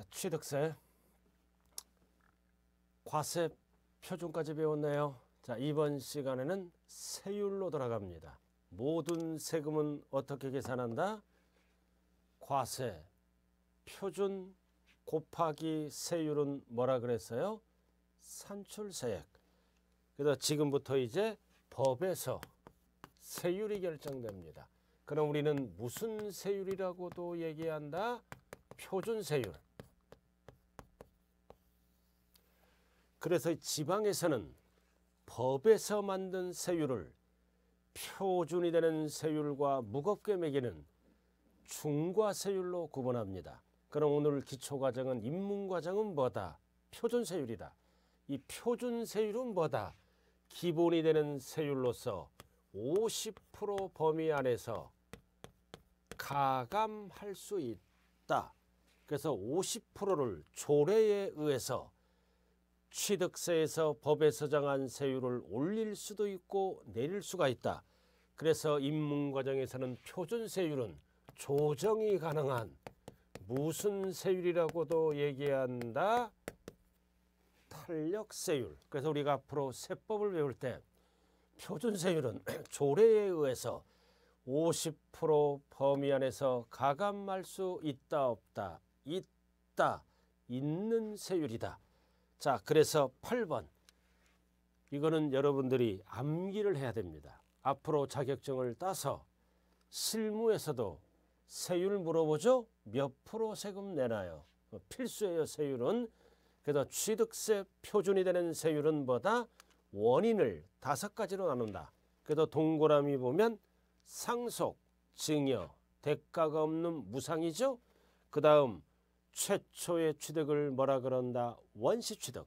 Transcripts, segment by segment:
자, 취득세 과세 표준까지 배웠네요. 자, 이번 시간에는 세율로 돌아갑니다. 모든 세금은 어떻게 계산한다? 과세 표준 곱하기 세율은 뭐라 그랬어요? 산출세액. 그래서 지금부터 이제 법에서 세율이 결정됩니다. 그럼 우리는 무슨 세율이라고도 얘기한다? 표준세율. 그래서 지방에서는 법에서 만든 세율을 표준이 되는 세율과 무겁게 매기는 중과세율로 구분합니다. 그럼 오늘 기초과정은 입문과정은 뭐다? 표준세율이다. 이 표준세율은 뭐다? 기본이 되는 세율로서 50% 범위 안에서 가감할 수 있다. 그래서 50%를 조례에 의해서 취득세에서 법에서 정한 세율을 올릴 수도 있고 내릴 수가 있다. 그래서 입문 과정에서는 표준 세율은 조정이 가능한 무슨 세율이라고도 얘기한다. 탄력세율. 그래서 우리가 앞으로 세법을 배울 때 표준세율은 조례에 의해서 50% 범위 안에서 가감할 수 있다 없다 있다 있는 세율이다. 자, 그래서 8번. 이거는 여러분들이 암기를 해야 됩니다. 앞으로 자격증을 따서 실무에서도 세율 물어보죠? 몇 프로 세금 내나요? 필수예요, 세율은. 그래서 취득세 표준이 되는 세율은 뭐다? 원인을 다섯 가지로 나눈다. 그래서 동그라미 보면 상속, 증여, 대가가 없는 무상이죠. 그 다음 최초의 취득을 뭐라 그런다? 원시 취득.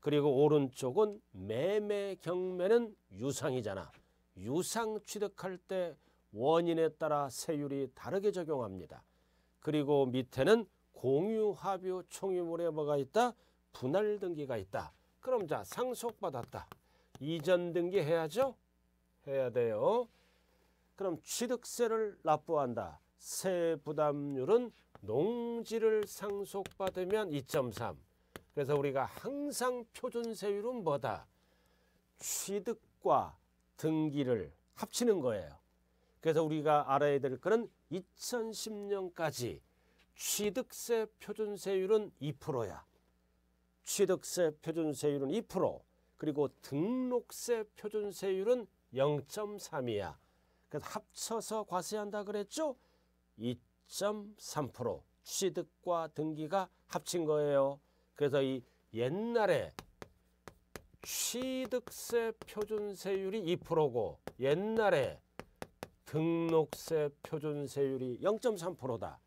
그리고 오른쪽은 매매 경매는 유상이잖아. 유상 취득할 때 원인에 따라 세율이 다르게 적용합니다. 그리고 밑에는 공유, 합유, 총유물에 뭐가 있다? 분할 등기가 있다. 그럼 자 상속받았다. 이전 등기 해야죠? 해야 돼요. 그럼 취득세를 납부한다. 세 부담률은 농지를 상속받으면 2.3. 그래서 우리가 항상 표준세율은 뭐다? 취득과 등기를 합치는 거예요. 그래서 우리가 알아야 될 것은 2010년까지 취득세 표준세율은 2%야. 취득세 표준세율은 2%, 그리고 등록세 표준세율은 0.3이야. 그래서 합쳐서 과세한다 그랬죠? 8.3% 취득과 등기가 합친 거예요. 그래서 이 옛날에 취득세 표준세율이 2%고 옛날에 등록세 표준세율이 0.3%다.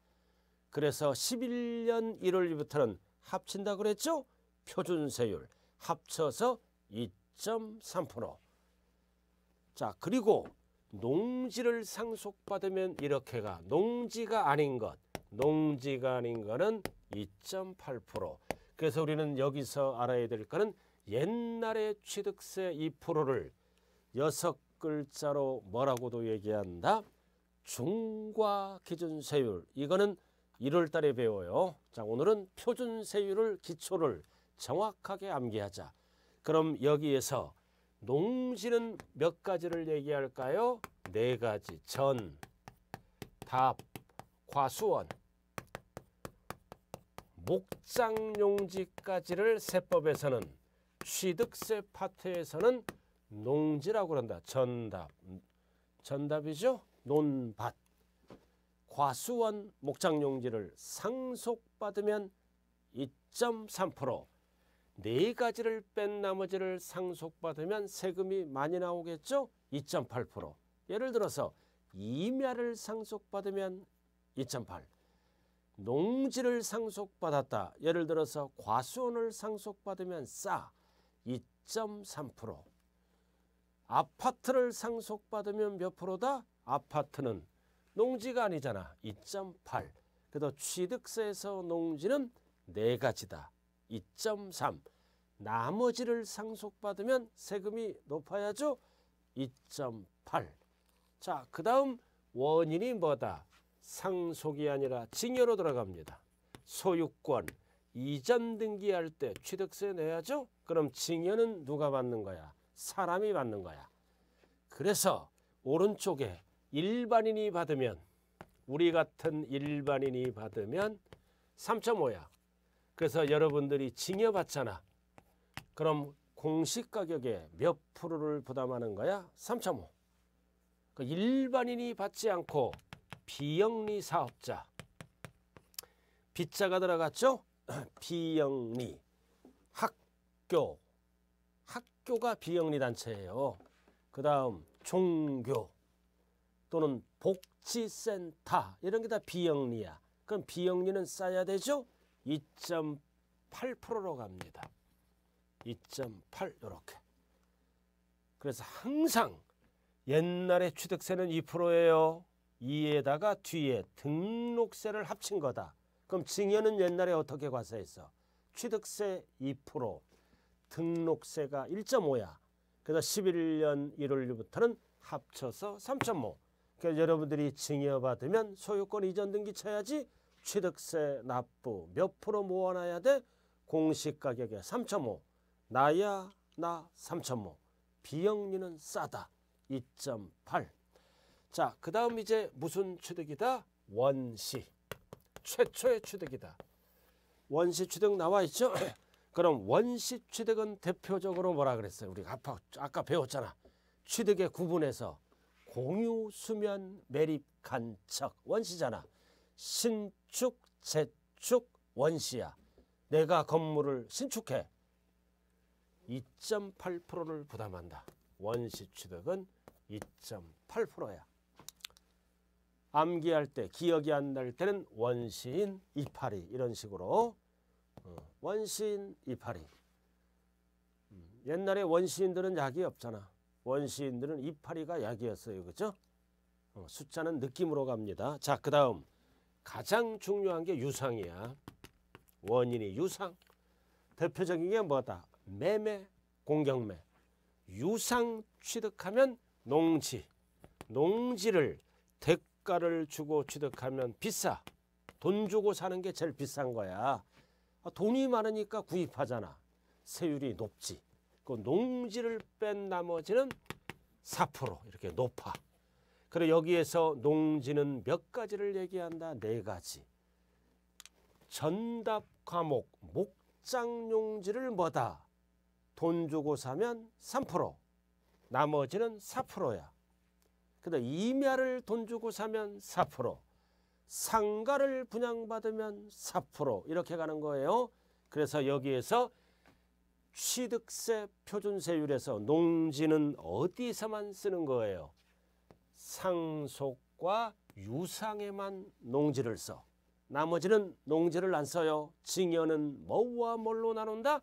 그래서 11년 1월부터는 합친다 그랬죠? 표준세율 합쳐서 2.3%. 자, 그리고 농지를 상속받으면 이렇게가 농지가 아닌 것 농지가 아닌 것은 2.8% 그래서 우리는 여기서 알아야 될 것은 옛날의 취득세 2%를 여섯 글자로 뭐라고도 얘기한다 중과 기준세율 이거는 1월 달에 배워요 자 오늘은 표준세율을 기초를 정확하게 암기하자 그럼 여기에서 농지는 몇 가지를 얘기할까요? 네 가지. 전, 답, 과수원. 목장용지까지를 세법에서는 취득세 파트에서는 농지라고 그다 전답. 전답이죠. 논밭. 과수원 목장용지를 상속받으면 2.3%네 가지를 뺀 나머지를 상속받으면 세금이 많이 나오겠죠? 2.8% 예를 들어서 임야를 상속받으면 2.8 농지를 상속받았다. 예를 들어서 과수원을 상속받으면 싸2.3% 아파트를 상속받으면 몇 프로다? 아파트는 농지가 아니잖아. 2.8 그래서 취득세에서 농지는 네가지다 2.3 나머지를 상속받으면 세금이 높아야죠. 2.8 자, 그 다음 원인이 뭐다? 상속이 아니라 증여로 들어갑니다. 소유권, 이전 등기할 때 취득세 내야죠. 그럼 증여는 누가 받는 거야? 사람이 받는 거야. 그래서 오른쪽에 일반인이 받으면 우리 같은 일반인이 받으면 3.5야. 그래서 여러분들이 증여받잖아 그럼 공시 가격에 몇 프로를 부담하는 거야? 3.5. 그 그러니까 일반인이 받지 않고 비영리 사업자. 빚자가 들어갔죠? 비영리. 학교. 학교가 비영리 단체예요. 그 다음 종교 또는 복지센터 이런 게 다 비영리야. 그럼 비영리는 싸야 되죠? 2.8%로 갑니다. 2.8 이렇게. 그래서 항상 옛날에 취득세는 2%예요. 2에다가 뒤에 등록세를 합친 거다. 그럼 증여는 옛날에 어떻게 과세했어? 취득세 2%, 등록세가 1.5야. 그래서 11년 1월 부터는 합쳐서 3.5. 그러니 여러분들이 증여받으면 소유권 이전 등기 쳐야지 취득세 납부 몇 프로 모아놔야 돼? 공시가격의 3모 나야 나3모 비영리는 싸다 2.8 자, 그 다음 이제 무슨 취득이다? 원시. 최초의 취득이다. 원시 취득 나와 있죠? 그럼 원시 취득은 대표적으로 뭐라 그랬어요? 우리가 아까, 아까 배웠잖아. 취득의 구분에서 공유, 수면, 매립, 간척. 원시잖아. 신 신축, 재축, 원시야. 내가 건물을 신축해. 2.8%를 부담한다. 원시 취득은 2.8%야. 암기할 때 기억이 안 날 때는 원시인 이파리 이런 식으로 어, 원시인 이파리 음, 옛날에 원시인들은 약이 없잖아 원시인들은 이파리가 약이었어요 그죠 어, 숫자는 느낌으로 갑니다 자그 다음 가장 중요한 게 유상이야. 원인이 유상. 대표적인 게 뭐다? 매매, 공경매. 유상 취득하면 농지. 농지를 대가를 주고 취득하면 비싸. 돈 주고 사는 게 제일 비싼 거야. 아, 돈이 많으니까 구입하잖아. 세율이 높지. 그 농지를 뺀 나머지는 4% 이렇게 높아. 그리고 여기에서 농지는 몇 가지를 얘기한다? 네 가지. 전답 과목, 목장 용지를 뭐다? 돈 주고 사면 3%, 나머지는 4%야. 근데 임야를 돈 주고 사면 4%, 상가를 분양받으면 4% 이렇게 가는 거예요. 그래서 여기에서 취득세 표준세율에서 농지는 어디서만 쓰는 거예요? 상속과 유상에만 농지를 써. 나머지는 농지를 안 써요. 증여는 뭐와 뭘로 나눈다?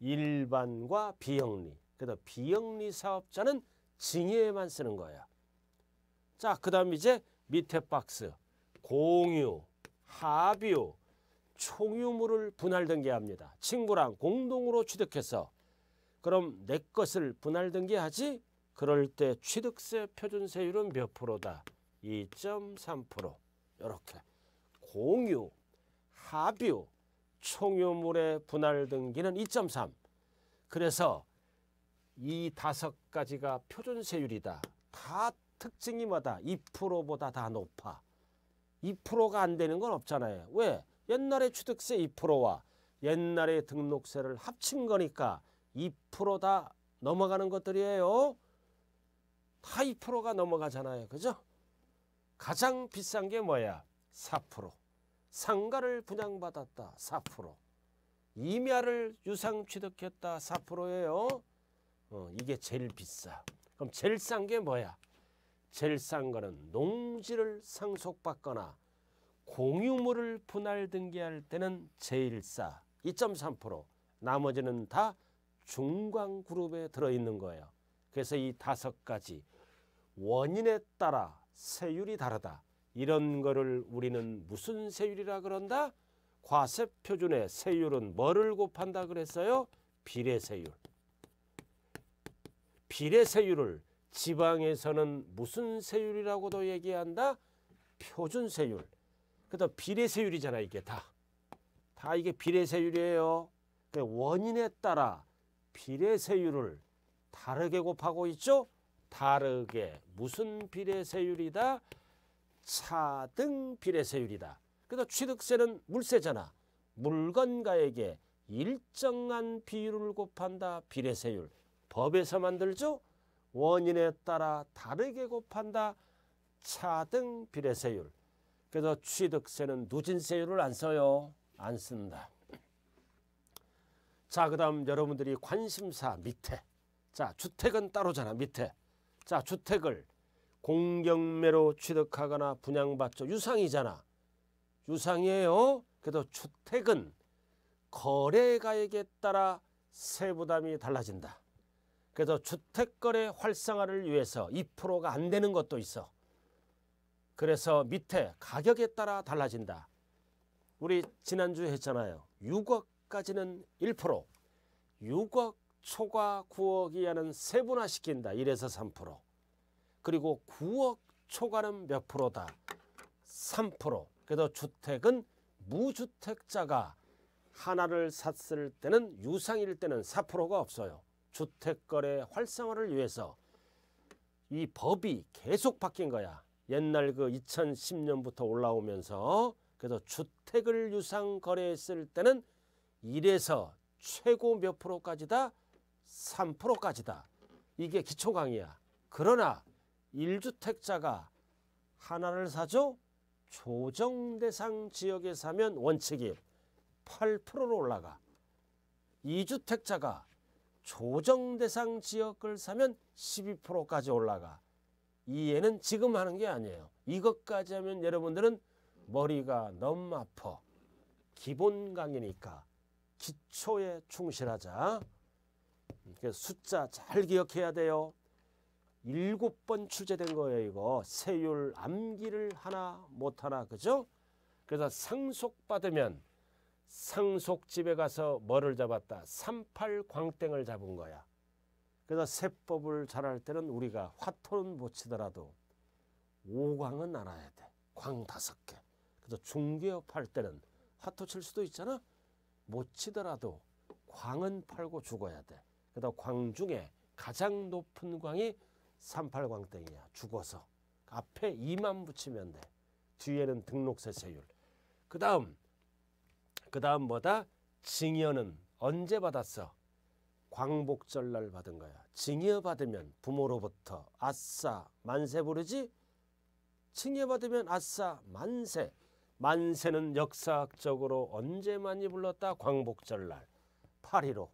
일반과 비영리. 그래서 비영리 사업자는 증여에만 쓰는 거야. 자, 그 다음 이제 밑에 박스. 공유, 합유, 총유물을 분할등기합니다. 친구랑 공동으로 취득해서 그럼 내 것을 분할등기하지 그럴 때 취득세 표준세율은 몇 프로다? 2.3% 이렇게 공유, 합유, 총유물의 분할 등기는 2.3 그래서 이 다섯 가지가 표준세율이다. 다특징이뭐다 2%보다 다 높아. 2%가 안 되는 건 없잖아요. 왜? 옛날에 취득세 2%와 옛날에 등록세를 합친 거니까 2%다 넘어가는 것들이에요. 다 2%가 넘어가잖아요. 그죠? 가장 비싼 게 뭐야? 4%. 상가를 분양받았다. 4%. 임야를 유상 취득했다. 4%예요. 어, 이게 제일 비싸. 그럼 제일 싼 게 뭐야? 제일 싼 거는 농지를 상속받거나 공유물을 분할 등기할 때는 제일 싸. 2.3% 나머지는 다 중광그룹에 들어있는 거예요. 그래서 이 다섯 가지 원인에 따라 세율이 다르다. 이런 거를 우리는 무슨 세율이라 그런다? 과세표준의 세율은 뭐를 곱한다 그랬어요? 비례세율. 비례세율을 지방에서는 무슨 세율이라고도 얘기한다? 표준세율. 그다 그러니까 비례세율이잖아 이게 다. 다 이게 비례세율이에요. 그 그러니까 원인에 따라 비례세율을 다르게 곱하고 있죠. 다르게 무슨 비례세율이다? 차등 비례세율이다. 그래서 그러니까 취득세는 물세잖아. 물건가액에 일정한 비율을 곱한다. 비례세율. 법에서 만들죠. 원인에 따라 다르게 곱한다. 차등 비례세율. 그래서 취득세는 누진세율을 안 써요. 안 쓴다. 자, 그 다음 여러분들이 관심사 밑에. 자, 주택은 따로잖아, 밑에. 자 주택을 공경매로 취득하거나 분양받죠. 유상이잖아. 유상이에요. 그래도 주택은 거래가액에 따라 세부담이 달라진다. 그래서 주택거래 활성화를 위해서 2%가 안 되는 것도 있어. 그래서 밑에 가격에 따라 달라진다. 우리 지난주에 했잖아요. 6억까지는 1%, 6억 초과 9억 이하는 세분화시킨다. 1에서 3%. 그리고 9억 초과는 몇 프로다? 3%. 그래서 주택은 무주택자가 하나를 샀을 때는 유상일 때는 4%가 없어요. 주택거래 활성화를 위해서 이 법이 계속 바뀐 거야. 옛날 그 2010년부터 올라오면서 그래서 주택을 유상 거래했을 때는 1에서 최고 몇 프로까지다? 3%까지다. 이게 기초 강의야. 그러나 1주택자가 하나를 사죠. 조정 대상 지역에 사면 원칙이 8%로 올라가. 2주택자가 조정 대상 지역을 사면 12%까지 올라가. 이해는 지금 하는 게 아니에요. 이것까지 하면 여러분들은 머리가 너무 아파. 기본 강의니까 기초에 충실하자. 이게 숫자 잘 기억해야 돼요. 일곱 번 출제된 거예요 이거. 세율 암기를 하나 못하나 그죠? 그래서 상속받으면 상속집에 가서 뭐를 잡았다? 삼팔광땡을 잡은 거야. 그래서 세법을 잘할 때는 우리가 화토는 못 치더라도 오광은 알아야 돼. 광 다섯 개. 그래서 중개업 할 때는 화토 칠 수도 있잖아. 못 치더라도 광은 팔고 죽어야 돼. 그다음 광중에 가장 높은 광이 삼팔광등이야. 죽어서. 앞에 2만 붙이면 돼. 뒤에는 등록세 세율. 그 다음 그 다음 뭐다? 증여는 언제 받았어? 광복절 날 받은 거야. 증여 받으면 부모로부터 아싸 만세 부르지? 증여 받으면 아싸 만세. 만세는 역사학적으로 언제 많이 불렀다? 광복절 날. 8.15.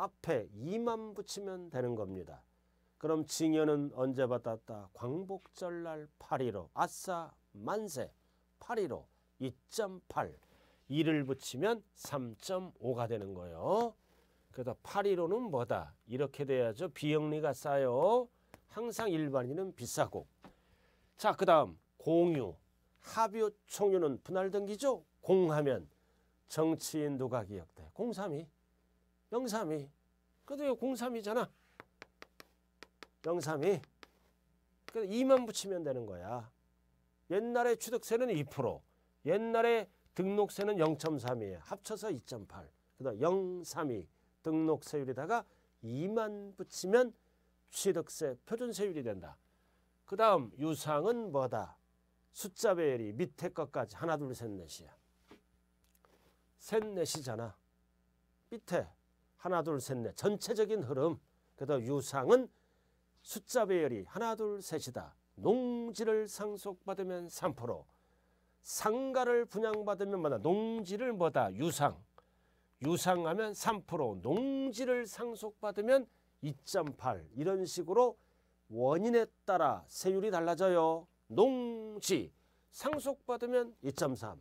앞에 2만 붙이면 되는 겁니다. 그럼 징여는 언제 받았다? 광복절 날8.15 아싸 만세 8.15 2.8 2를 붙이면 3.5가 되는 거예요. 그래서 8.15는 뭐다? 이렇게 돼야죠. 비영리가 싸요. 항상 일반인은 비싸고. 자, 그 다음 공유. 합유 총유는 분할 등기죠. 공하면 정치인 누가 기억돼? 032. 032. 그래도 이 03이잖아. 032. 그 2만 붙이면 되는 거야. 옛날에 취득세는 2%. 옛날에 등록세는 0 3 2 합쳐서 2.8. 그다음 0.32 등록세율에다가 2만 붙이면 취득세 표준세율이 된다. 그 다음 유상은 뭐다? 숫자 배열이 밑에 것까지 하나 둘 셋 넷이야. 셋 넷이잖아. 밑에 하나 둘셋넷 전체적인 흐름 그다 유상은 숫자 배열이 하나 둘 셋이다. 농지를 상속받으면 3% 상가를 분양받으면 뭐다 농지를 뭐다 유상 유상하면 3% 농지를 상속받으면 2.8 이런 식으로 원인에 따라 세율이 달라져요. 농지 상속받으면 2.3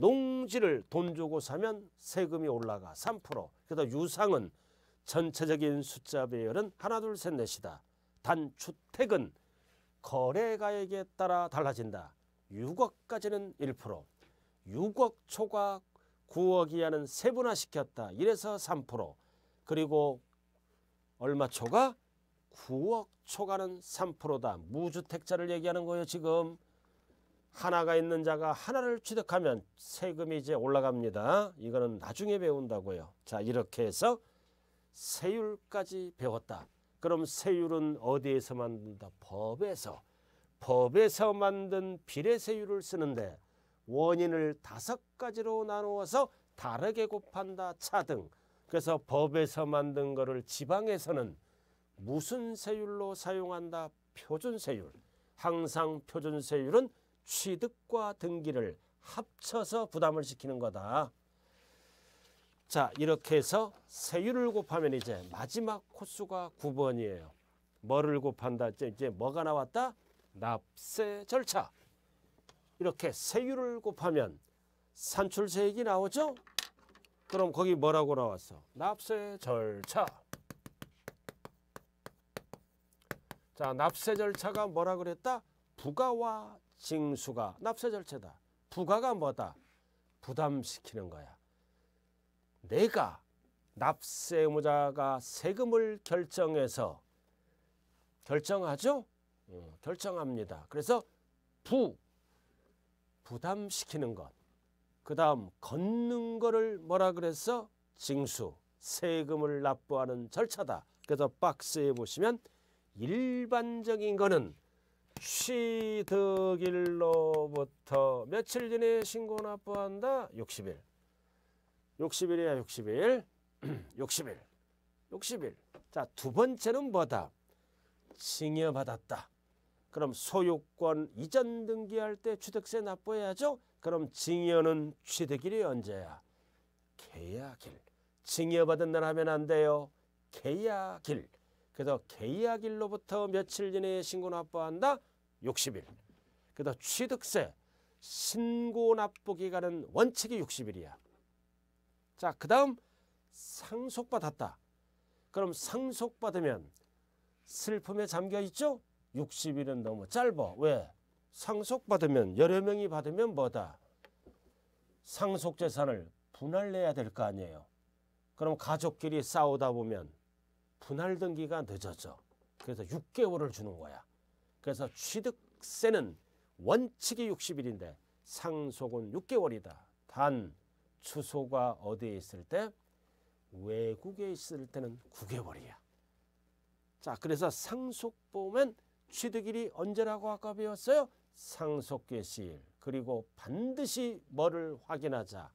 농지를 돈 주고 사면 세금이 올라가 3% 그러다 유상은 전체적인 숫자 배열은 하나 둘 셋 넷이다. 단 주택은 거래가액에 따라 달라진다. 6억까지는 1% 6억 초과 9억 이하는 세분화시켰다. 이래서 3% 그리고 얼마 초과 9억 초과는 3%다. 무주택자를 얘기하는 거예요 지금. 하나가 있는 자가 하나를 취득하면 세금이 이제 올라갑니다. 이거는 나중에 배운다고요. 자 이렇게 해서 세율까지 배웠다. 그럼 세율은 어디에서 만든다? 법에서. 법에서 만든 비례세율을 쓰는데 원인을 다섯 가지로 나누어서 다르게 곱한다 차등. 그래서 법에서 만든 거를 지방에서는 무슨 세율로 사용한다? 표준세율. 항상 표준세율은 취득과 등기를 합쳐서 부담을 시키는 거다. 자 이렇게 해서 세율을 곱하면 이제 마지막 코수가 9번이에요. 뭐를 곱한다 이제 뭐가 나왔다? 납세 절차. 이렇게 세율을 곱하면 산출세액이 나오죠? 그럼 거기 뭐라고 나왔어? 납세 절차. 자, 납세 절차가 뭐라 그랬다? 부가와 징수가 납세 절차다. 부가가 뭐다? 부담시키는 거야. 내가 납세 의무자가 세금을 결정해서 결정하죠? 어, 결정합니다. 그래서 부 부담시키는 것. 그 다음 걷는 거를 뭐라 그랬어? 징수 세금을 납부하는 절차다. 그래서 박스에 보시면 일반적인 거는 취득일로부터 며칠 전에 신고 납부한다? 60일. 60일이야 60일. 60일. 60일. 자, 두 번째는 뭐다? 증여받았다. 그럼 소유권 이전 등기할 때 취득세 납부해야죠. 그럼 증여는 취득일이 언제야? 계약일. 증여받은 날 하면 안 돼요. 계약일. 그래서 계약일로부터 며칠 전에 신고 납부한다? 60일. 그다 취득세 신고 납부 기간은 원칙이 60일이야. 자, 그다음 상속받았다. 그럼 상속받으면 슬픔에 잠겨 있죠? 60일은 너무 짧아. 왜? 상속받으면 여러 명이 받으면 뭐다? 상속재산을 분할내야 될 거 아니에요. 그럼 가족끼리 싸우다 보면 분할 등기가 늦어져. 그래서 6개월을 주는 거야. 그래서 취득세는 원칙이 60일인데 상속은 6개월이다. 단 추소가 어디에 있을 때? 외국에 있을 때는 9개월이야. 자, 그래서 상속보험은 취득일이 언제라고 아까 배웠어요? 상속 개시일. 그리고 반드시 뭐를 확인하자.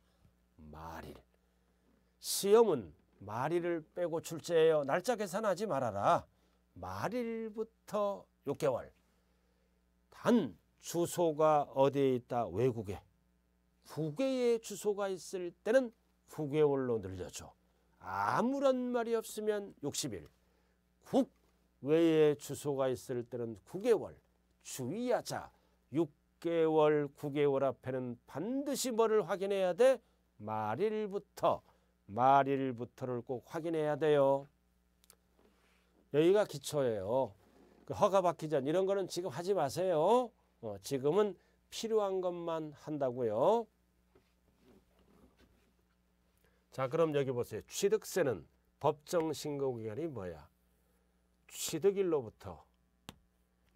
말일. 시험은 말일을 빼고 출제해요. 날짜 계산하지 말아라. 말일부터 6개월. 단 주소가 어디에 있다 외국에. 국외에 주소가 있을 때는 9개월로 늘려줘. 아무런 말이 없으면 60일. 국외에 주소가 있을 때는 9개월. 주의하자. 6개월, 9개월 앞에는 반드시 뭐를 확인해야 돼? 말일부터. 말일부터를 꼭 확인해야 돼요. 여기가 기초예요. 그 허가받기 전 이런 거는 지금 하지 마세요. 어, 지금은 필요한 것만 한다고요. 자 그럼 여기 보세요. 취득세는 법정신고기간이 뭐야? 취득일로부터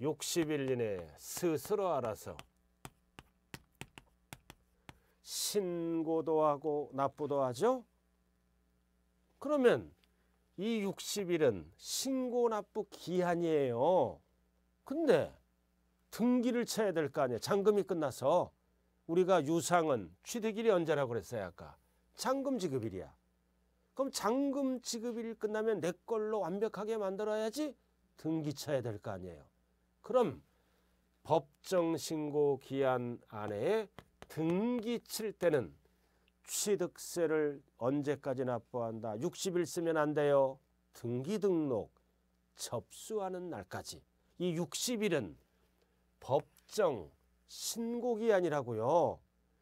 60일 이내 스스로 알아서 신고도 하고 납부도 하죠. 그러면 이 60일은 신고 납부 기한이에요. 근데 등기를 쳐야 될 거 아니에요. 잔금이 끝나서 우리가 유상은 취득일이 언제라고 그랬어요 아까. 잔금 지급일이야. 그럼 잔금 지급일 끝나면 내 걸로 완벽하게 만들어야지 등기 쳐야 될 거 아니에요. 그럼 법정 신고 기한 안에 등기 칠 때는 취득세를 언제까지 납부한다. 60일 쓰면 안 돼요. 등기 등록 접수하는 날까지. 이 60일은 법정 신고 기한이라고요.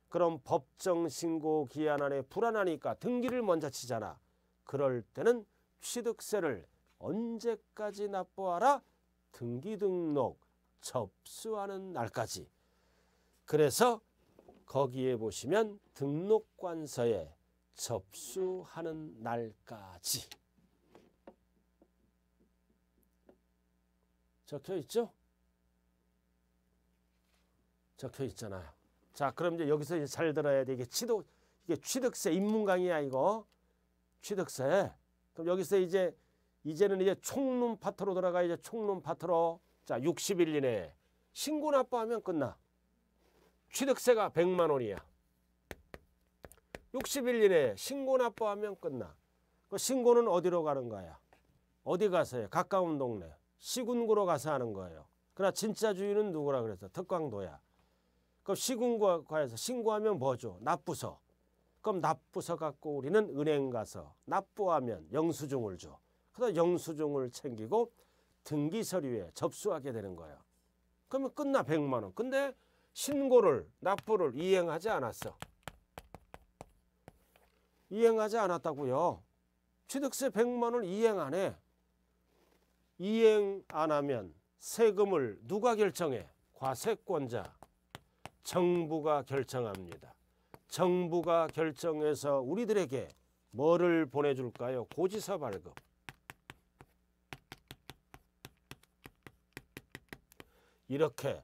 그럼 법정 신고 기한 안에 불안하니까 등기를 먼저 치잖아. 그럴 때는 취득세를 언제까지 납부하라? 등기 등록 접수하는 날까지. 그래서 거기에 보시면 등록관서에 접수하는 날까지 적혀 있죠? 적혀 있잖아요. 자, 그럼 이제 여기서 이제 잘 들어야 돼. 이게 취 이게 취득세 입문강의야 이거. 취득세. 그럼 여기서 이제 이제는 이제 총론 파트로 돌아가 이제 총론 파트로 자 60일 이내 신고 납부하면 끝나. 취득세가 100만 원이야. 60일 이내 신고 납부하면 끝나. 그 신고는 어디로 가는 거야? 어디 가서 해? 가까운 동네. 시군구로 가서 하는 거예요. 그러나 진짜 주인은 누구라 그래서 특광도야 그럼 시군구에서 신고하면 뭐죠? 납부서. 그럼 납부서 갖고 우리는 은행 가서 납부하면 영수증을 줘. 그래서 영수증을 챙기고 등기서류에 접수하게 되는 거예요. 그러면 끝나 100만 원. 근데 신고를 납부를 이행하지 않았어. 이행하지 않았다고요. 취득세 100만 원 이행 안 해. 이행 안 하면 세금을 누가 결정해? 과세권자. 정부가 결정합니다. 정부가 결정해서 우리들에게 뭐를 보내줄까요? 고지서 발급. 이렇게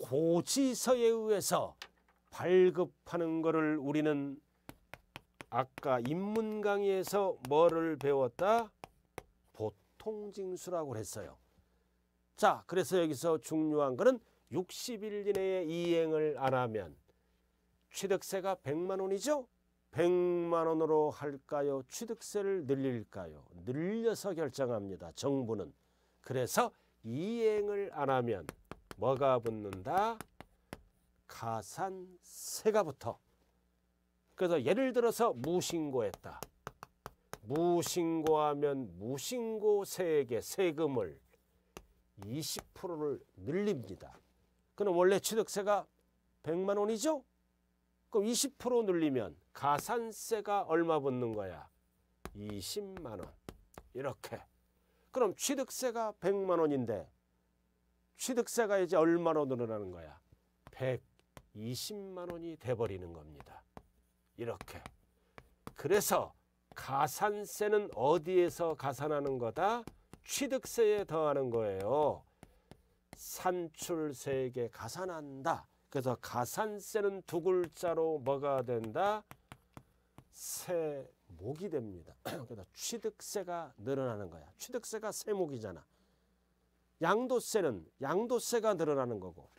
고지서에 의해서 발급하는 것을 우리는 아까 인문 강의에서 뭐를 배웠다? 보통징수라고 했어요. 자, 그래서 여기서 중요한 것은 60일 이내에 이행을 안 하면 취득세가 100만 원이죠? 100만 원으로 할까요? 취득세를 늘릴까요? 늘려서 결정합니다. 정부는. 그래서 이행을 안 하면 뭐가 붙는다? 가산세가 붙어. 그래서 예를 들어서 무신고했다. 무신고하면 무신고세에게 세금을 20%를 늘립니다. 그럼 원래 취득세가 100만 원이죠? 그럼 20% 늘리면 가산세가 얼마 붙는 거야? 20만 원. 이렇게. 그럼 취득세가 100만 원인데 취득세가 이제 얼마로 늘어나는 거야? 120만 원이 돼버리는 겁니다. 이렇게. 그래서 가산세는 어디에서 가산하는 거다? 취득세에 더하는 거예요. 산출세에게 가산한다. 그래서 가산세는 두 글자로 뭐가 된다? 세목이 됩니다. 그래서 취득세가 늘어나는 거야. 취득세가 세목이잖아. 양도세는 양도세가 늘어나는 거고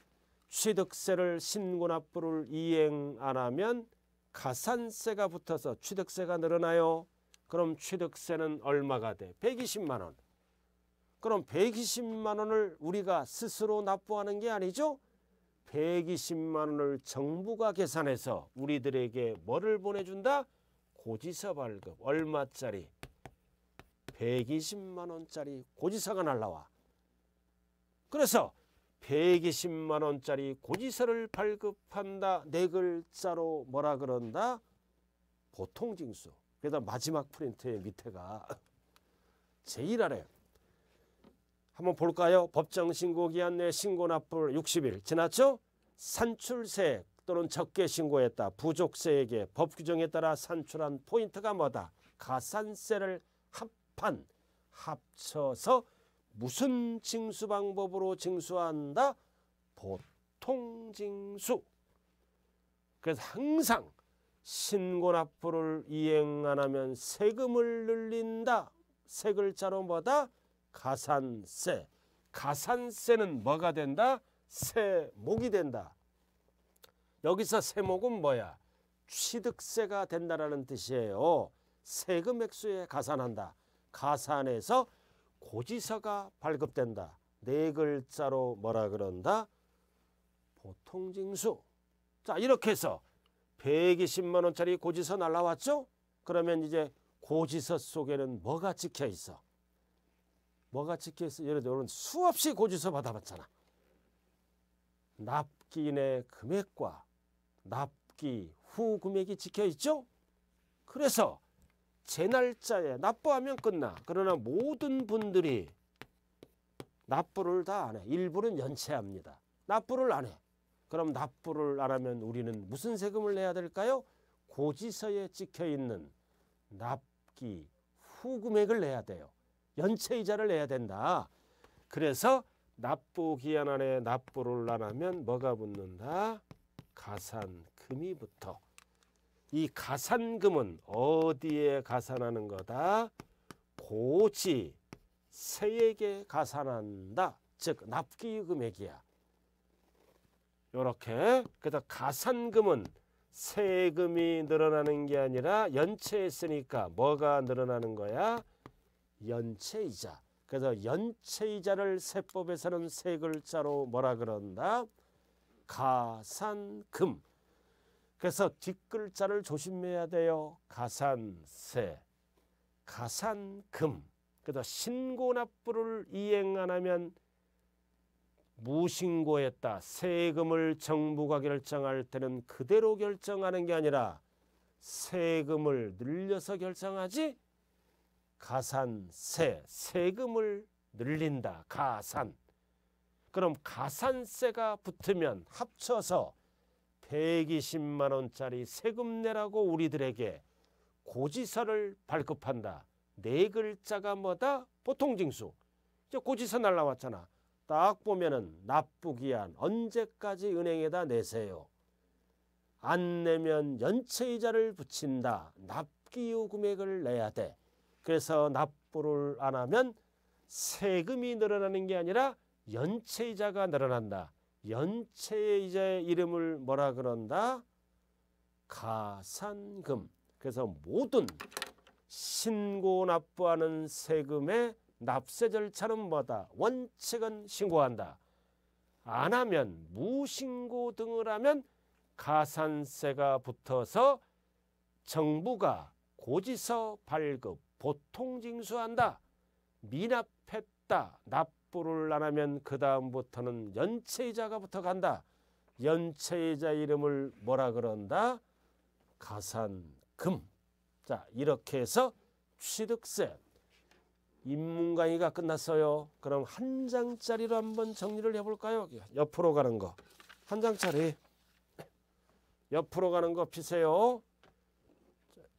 취득세를 신고납부를 이행 안 하면 가산세가 붙어서 취득세가 늘어나요. 그럼 취득세는 얼마가 돼? 120만 원. 그럼 120만 원을 우리가 스스로 납부하는 게 아니죠? 120만 원을 정부가 계산해서 우리들에게 뭐를 보내준다? 고지서 발급 얼마짜리? 120만 원짜리 고지서가 날라와. 그래서 120만 원짜리 고지서를 발급한다. 네 글자로 뭐라 그런다? 보통 징수. 그다 마지막 프린트의 밑에가 제일 아래. 한번 볼까요? 법정 신고 기한 내 신고 납불 60일 지났죠? 산출세 또는 적게 신고했다. 부족세에게 법 규정에 따라 산출한 포인트가 뭐다? 가산세를 합판 합쳐서 무슨 징수 방법으로 징수한다? 보통 징수. 그래서 항상 신고 납부를 이행 안 하면 세금을 늘린다. 세 글자로 뭐다? 가산세. 가산세는 뭐가 된다? 세목이 된다. 여기서 세목은 뭐야? 취득세가 된다라는 뜻이에요. 세금 액수에 가산한다. 가산해서 고지서가 발급된다. 네 글자로 뭐라 그런다? 보통징수. 자 이렇게 해서 120만 원짜리 고지서 날라왔죠? 그러면 이제 고지서 속에는 뭐가 찍혀 있어? 뭐가 찍혀 있어? 예를 들어 수없이 고지서 받아봤잖아. 납기인의 금액과 납기 후 금액이 찍혀 있죠? 그래서 제 날짜에 납부하면 끝나. 그러나 모든 분들이 납부를 다 안 해. 일부는 연체합니다. 납부를 안 해. 그럼 납부를 안 하면 우리는 무슨 세금을 내야 될까요? 고지서에 찍혀있는 납기 후금액을 내야 돼요. 연체이자를 내야 된다. 그래서 납부 기한 안에 납부를 안 하면 뭐가 붙는다? 가산금이 붙어. 이 가산금은 어디에 가산하는 거다? 고지 세에게 가산한다. 즉 납기 금액이야. 요렇게 그래서 가산금은 세금이 늘어나는 게 아니라 연체했으니까 뭐가 늘어나는 거야? 연체이자. 그래서 연체이자를 세법에서는 세 글자로 뭐라 그런다? 가산금. 그래서 뒷글자를 조심해야 돼요. 가산세, 가산금. 그래서 신고납부를 이행 안 하면 무신고했다. 세금을 정부가 결정할 때는 그대로 결정하는 게 아니라 세금을 늘려서 결정하지 가산세, 세금을 늘린다. 가산. 그럼 가산세가 붙으면 합쳐서 120만 원짜리 세금 내라고 우리들에게 고지서를 발급한다. 네 글자가 뭐다? 보통징수. 이제 고지서 날라왔잖아. 딱 보면은 납부기한 언제까지 은행에다 내세요. 안 내면 연체이자를 붙인다. 납기요 금액을 내야 돼. 그래서 납부를 안 하면 세금이 늘어나는 게 아니라 연체이자가 늘어난다. 연체의 이제 이름을 뭐라 그런다? 가산금. 그래서 모든 신고 납부하는 세금의 납세 절차는 뭐다? 원칙은 신고한다. 안 하면 무신고 등을 하면 가산세가 붙어서 정부가 고지서 발급 보통 징수한다. 미납했다. 납 확보를 안 하면 그 다음부터는 연체이자가부터 간다. 연체이자 이름을 뭐라 그런다? 가산금. 자 이렇게 해서 취득세 인문강의가 끝났어요. 그럼 한 장짜리로 한번 정리를 해볼까요? 옆으로 가는 거. 한 장짜리. 옆으로 가는 거 피세요.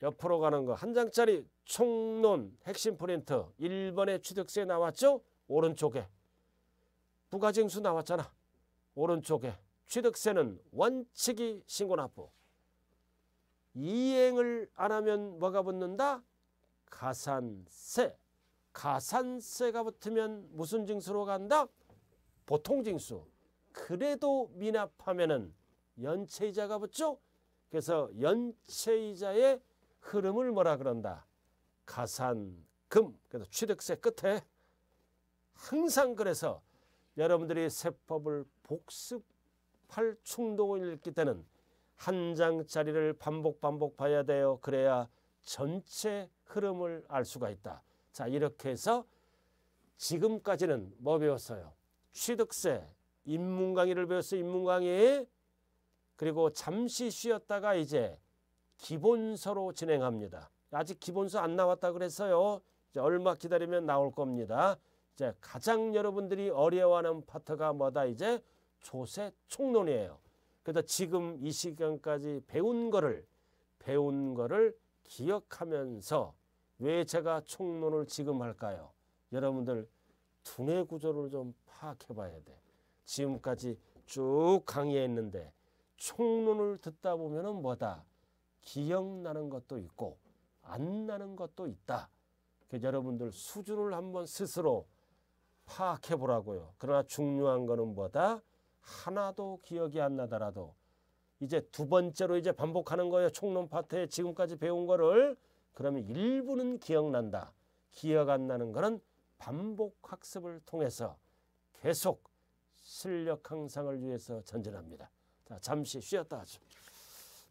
옆으로 가는 거. 한 장짜리 총론 핵심 포인트. 1번에 취득세 나왔죠? 오른쪽에 부가징수 나왔잖아. 오른쪽에 취득세는 원칙이 신고납부. 이행을 안 하면 뭐가 붙는다? 가산세. 가산세가 붙으면 무슨 징수로 간다? 보통징수. 그래도 미납하면은 연체이자가 붙죠? 그래서 연체이자의 흐름을 뭐라 그런다? 가산금. 그래서 취득세 끝에 항상 그래서 여러분들이 세법을 복습할 충동을 일으킬 때는 한 장짜리를 반복 반복 봐야 돼요. 그래야 전체 흐름을 알 수가 있다. 자 이렇게 해서 지금까지는 뭐 배웠어요? 취득세, 인문강의를 배웠어요. 인문강의 그리고 잠시 쉬었다가 이제 기본서로 진행합니다. 아직 기본서 안 나왔다 그래서요. 이제 얼마 기다리면 나올 겁니다. 이제 가장 여러분들이 어려워하는 파트가 뭐다 이제 조세 총론이에요. 그래서 지금 이 시간까지 배운 거를 배운 거를 기억하면서 왜 제가 총론을 지금 할까요? 여러분들 두뇌 구조를 좀 파악해 봐야 돼. 지금까지 쭉 강의했는데 총론을 듣다 보면은 뭐다? 기억나는 것도 있고 안 나는 것도 있다. 그 여러분들 수준을 한번 스스로 파악해 보라고요. 그러나 중요한 거는 뭐다? 하나도 기억이 안 나더라도 이제 두 번째로 이제 반복하는 거예요. 총론 파트에 지금까지 배운 거를 그러면 일부는 기억난다. 기억 안 나는 거는 반복 학습을 통해서 계속 실력 향상을 위해서 전진합니다. 자, 잠시 쉬었다 하죠.